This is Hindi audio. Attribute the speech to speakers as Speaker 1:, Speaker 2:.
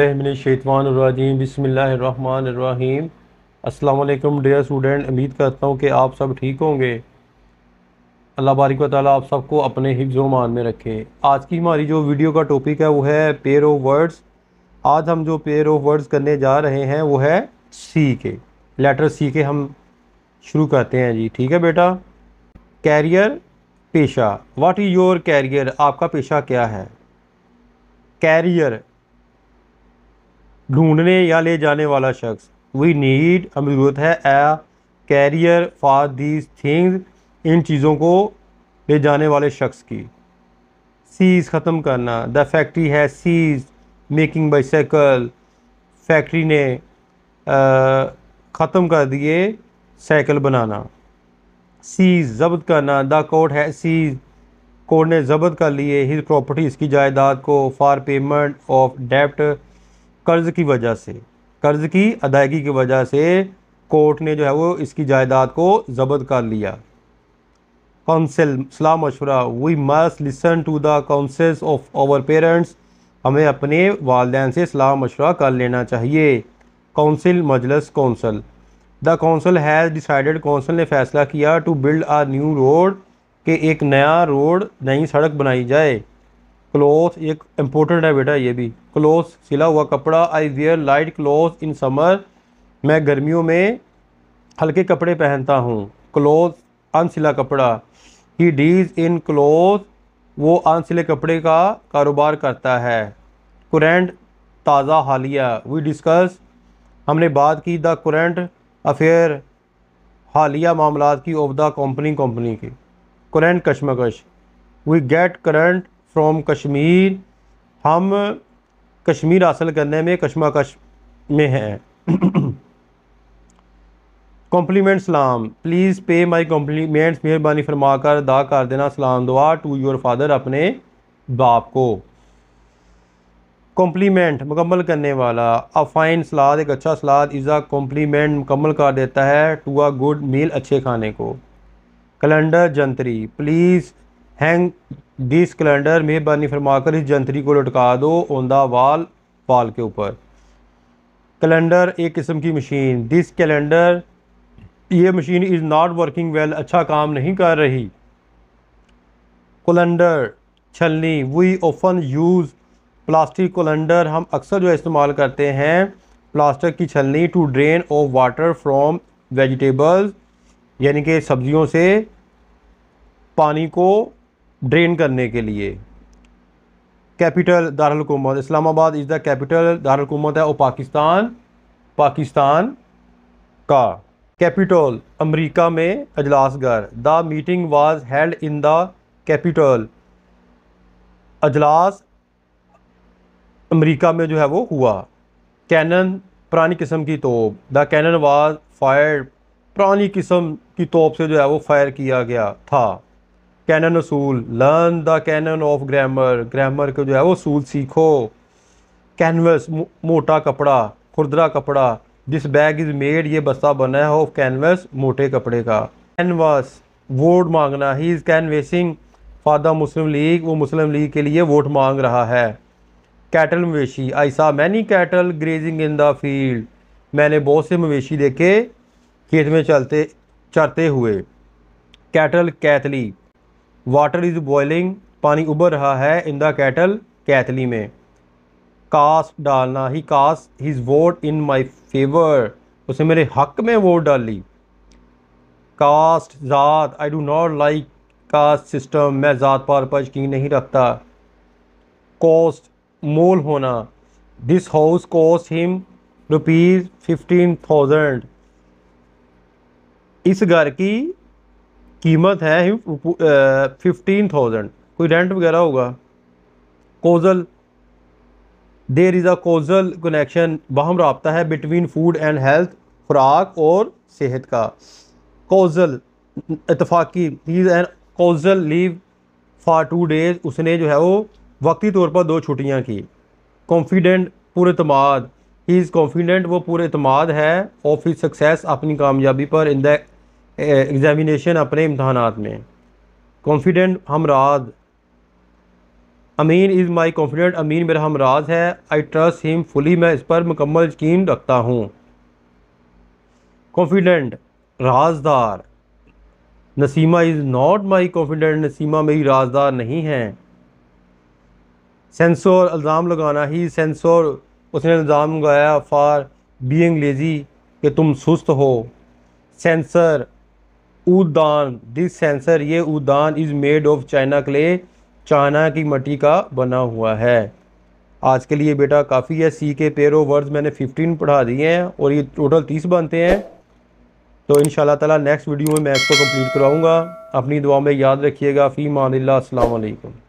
Speaker 1: अज़बिल्लिनशैतवानरजीम बसमीम अल्लाम डियर स्टूडेंट उम्मीद करता हूँ कि आप सब ठीक होंगे अल्लाह बारिक वाली आप सबको अपने हिफ्ज़ो मान में रखे आज की हमारी जो वीडियो का टॉपिक है वो है पेयर ऑफ वर्ड्स आज हम जो पेयर ऑफ वर्ड्स करने जा रहे हैं वो है सी के लेटर सी के हम शुरू करते हैं जी ठीक है बेटा कैरियर पेशा वाट इज़ योर कैरियर आपका पेशा क्या है कैरियर ढूंढने या ले जाने वाला शख्स वी नीड हमें ज़रूरत है a carrier for these things इन चीज़ों को ले जाने वाले शख्स की सीज ख़त्म करना द फैक्ट्री है सीज मेकिंग बाईसाइकिल फैक्ट्री ने ख़त्म कर दिए साइकिल बनाना सीज जब्त करना द कोर्ट है सीज कोर्ट ने जब्त कर लिए हिज प्रॉपर्टीज़ की जायदाद को फॉर पेमेंट ऑफ डेप्ट कर्ज़ की वजह से कर्ज़ की अदायगी की वजह से कोर्ट ने जो है वो इसकी जायदाद को जब्त कर लिया काउंसिल सलाह मशवरा we must listen to the counsels of our parents हमें अपने वालदेन से सलाह मशवरा कर लेना चाहिए काउंसिल मजलस कौंसल द काउंसिल हैज़ डिसाइडेड काउंसिल ने फैसला किया to build a new road के एक नया रोड नई सड़क बनाई जाए क्लोथ ये इम्पोर्टेंट है बेटा ये भी क्लोथ सिला हुआ कपड़ा I wear light cloth in summer मैं गर्मियों में हल्के कपड़े पहनता हूँ क्लोथ अनसिला कपड़ा ही डीज इन क्लोथ वो अनसिले कपड़े का कारोबार करता है कुरेंट ताज़ा हालिया वी डिस्कस हमने बात की द कुरेंट अफेयर हालिया मामला की ऑफ द कंपनी कंपनी की कुरेंट कशमकश we get current from Kashmir हम कश्मीर हासिल करने में कशमाकश में हैं कॉम्प्लीमेंट सलाम प्लीज़ पे माई कॉम्प्लीमेंट्स मेहरबानी फरमा कर अदा कर देना सलाम दुआ टू योर फादर अपने बाप को कॉम्प्लीमेंट मुकम्मल करने वाला अ फाइन सलाद एक अच्छा सलाद अ कॉम्प्लीमेंट मुकम्मल कर देता है टू अ गुड मील अच्छे खाने को कैलेंडर जंतरी प्लीज़ हैंग डी सिलेंडर मेहरबानी फरमाकर इस जंतरी को लटका दो ओंदा वाल वाल के ऊपर कैलेंडर एक किस्म की मशीन दिस कैलेंडर ये machine is not working well अच्छा काम नहीं कर रही कोलंडर छलनी we often use plastic colander हम अक्सर जो इस्तेमाल करते हैं प्लास्टिक की छलनी to drain off water from vegetables यानी कि सब्जियों से पानी को ड्रेन करने के लिए कैपिटल दारकूमत इस्लामाबाद इज़ द कैपिटल दारकूमत है और पाकिस्तान पाकिस्तान का कैपिटल अमेरिका में अजलासगर the meeting was held in the capital अजलास अमेरिका में जो है वो हुआ कैनन पुरानी किस्म की तोप द कैनन वाज फायर पुरानी किस्म की तोप से जो है वो फायर किया गया था कैनन असूल learn the canon of grammar grammar को जो है वो असूल सीखो कैनवस मोटा कपड़ा खुरदरा कपड़ा दिस बैग इज़ मेड ये बस्ता बना है ऑफ कैनवस मोटे कपड़े का कैनवास वोट मांगना ही इज़ कैनवेसिंग फादा मुस्लिम लीग वो मुस्लिम लीग के लिए वोट मांग रहा है कैटल मवेशी I saw many cattle grazing in the field मैंने बहुत से मवेशी देखे खेत में चलते चरते हुए कैटल कैथली वाटर इज़ बॉयलिंग पानी उबर रहा है इन द कैटल कैथली में कास्ट डालना he cast his vote in my favour उसने मेरे हक में वोट डाली कास्ट ज़ात I do not like caste system मैं ज़ात पार पर यकीन नहीं रखता कॉस्ट मोल होना this house cost him rupees fifteen thousand इस घर की कीमत है फिफ्टीन थाउजेंड कोई रेंट वगैरह होगा causal there is a causal connection बहम रबता है बिटवीन फूड एंड हेल्थ खुराक और सेहत का कोजल इतफाक़ी he's an casual leave for two days उसने जो है वो वक्ती तौर पर दो छुट्टियाँ की कॉन्फिडेंट पुरमाद ही इज़ कॉन्फिडेंट वो पूरे है ऑफ ही सक्सेस अपनी कामयाबी पर इन द एग्ज़ामिनेशन अपने इम्तहान में कॉन्फिडेंट हमराज Amin is my confidant Amin मेरा हमराज है आई ट्रस्ट हिम फुली मैं इस पर मुकम्मल यकीन रखता हूँ कॉन्फिडेंट राजदार Nasima is not my confidant Nasima मेरी राजदार नहीं है सेंसोर अल्ज़ाम लगाना ही सेंसोर उसने इल्ज़ाम लगाया फार बीइंग लेज़ी कि तुम सुस्त हो सेंसर उदान दिस सेंसर ये उदान is made of china clay china की मट्टी का बना हुआ है आज के लिए बेटा काफ़ी है सी के पेरो वर्ड्स मैंने 15 पढ़ा दिए हैं और ये टोटल 30 बनते हैं तो इन ताला नेक्स्ट वीडियो में मैं इसको कंप्लीट कराऊंगा अपनी दुआ में याद रखिएगा फ़ी मान अल्लाम